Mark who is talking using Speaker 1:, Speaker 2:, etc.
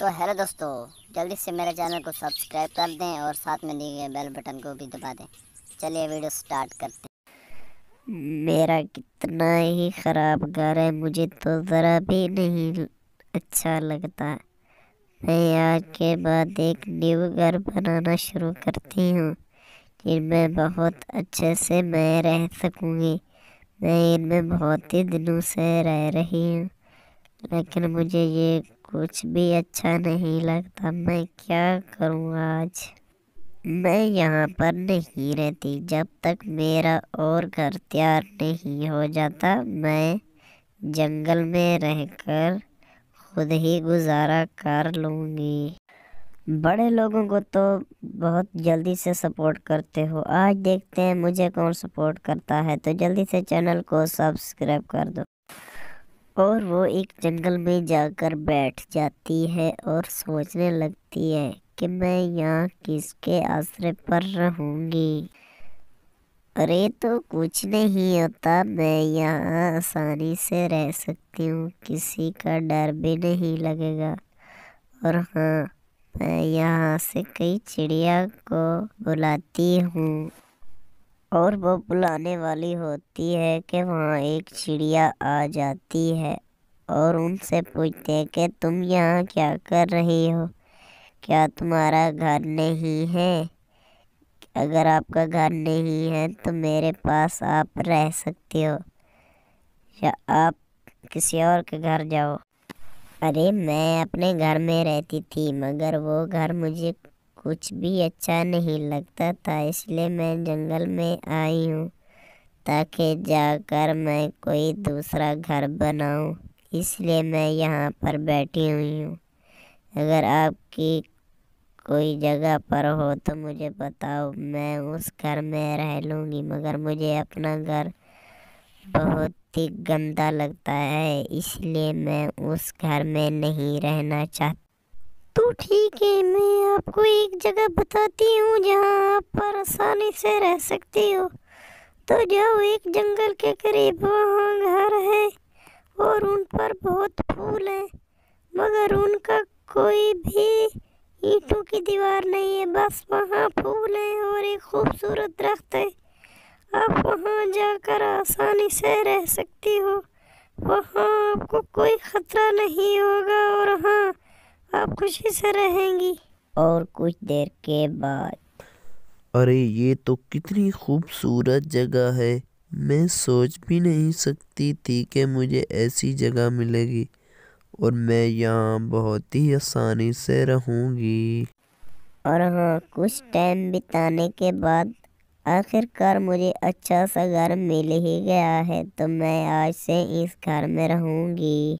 Speaker 1: तो हेलो दोस्तों जल्दी से मेरे चैनल को सब्सक्राइब कर दें और साथ में दिए गए बेल बटन को भी दबा दें चलिए वीडियो स्टार्ट करते हैं मेरा कितना ही ख़राब घर है मुझे तो ज़रा भी नहीं अच्छा लगता मैं आज के बाद एक न्यू घर बनाना शुरू करती हूँ जिनमें बहुत अच्छे से मैं रह सकूँगी मैं इनमें बहुत ही दिनों से रह रही हूँ लेकिन मुझे ये कुछ भी अच्छा नहीं लगता मैं क्या करूँ आज मैं यहाँ पर नहीं रहती जब तक मेरा और घर तैयार नहीं हो जाता मैं जंगल में रहकर खुद ही गुजारा कर लूँगी बड़े लोगों को तो बहुत जल्दी से सपोर्ट करते हो आज देखते हैं मुझे कौन सपोर्ट करता है तो जल्दी से चैनल को सब्सक्राइब कर दो और वो एक जंगल में जाकर बैठ जाती है और सोचने लगती है कि मैं यहाँ किसके आश्रय पर रहूँगी अरे तो कुछ नहीं होता मैं यहाँ आसानी से रह सकती हूँ किसी का डर भी नहीं लगेगा और हाँ मैं यहाँ से कई चिड़िया को बुलाती हूँ और वो बुलाने वाली होती है कि वहाँ एक चिड़िया आ जाती है और उनसे पूछते हैं कि तुम यहाँ क्या कर रही हो क्या तुम्हारा घर नहीं है अगर आपका घर नहीं है तो मेरे पास आप रह सकते हो या आप किसी और के घर जाओ अरे मैं अपने घर में रहती थी मगर वो घर मुझे कुछ भी अच्छा नहीं लगता था इसलिए मैं जंगल में आई हूँ ताकि जाकर मैं कोई दूसरा घर बनाऊँ इसलिए मैं यहाँ पर बैठी हुई हूँ अगर आपकी कोई जगह पर हो तो मुझे बताओ मैं उस घर में रह लूँगी मगर मुझे अपना घर बहुत ही गंदा लगता है इसलिए मैं उस घर में नहीं रहना चाहती ठीक है मैं आपको एक जगह
Speaker 2: बताती हूँ जहाँ आप पर आसानी से रह सकते हो तो जाओ एक जंगल के करीब वहाँ घर है और उन पर बहुत फूल हैं मगर उनका कोई भी ईंटों की दीवार नहीं है बस वहाँ फूल हैं और एक खूबसूरत दरख्त है आप वहाँ जाकर आसानी से रह सकती हो वहाँ आपको कोई ख़तरा नहीं होगा और हाँ
Speaker 1: आप खुशी से रहेंगी और कुछ देर के बाद अरे ये तो कितनी खूबसूरत जगह है मैं सोच भी नहीं सकती थी कि मुझे ऐसी जगह मिलेगी और मैं यहाँ बहुत ही आसानी से रहूँगी और हाँ कुछ टाइम बिताने के बाद आखिरकार मुझे अच्छा सा घर मिल ही गया है तो मैं आज से इस घर में रहूँगी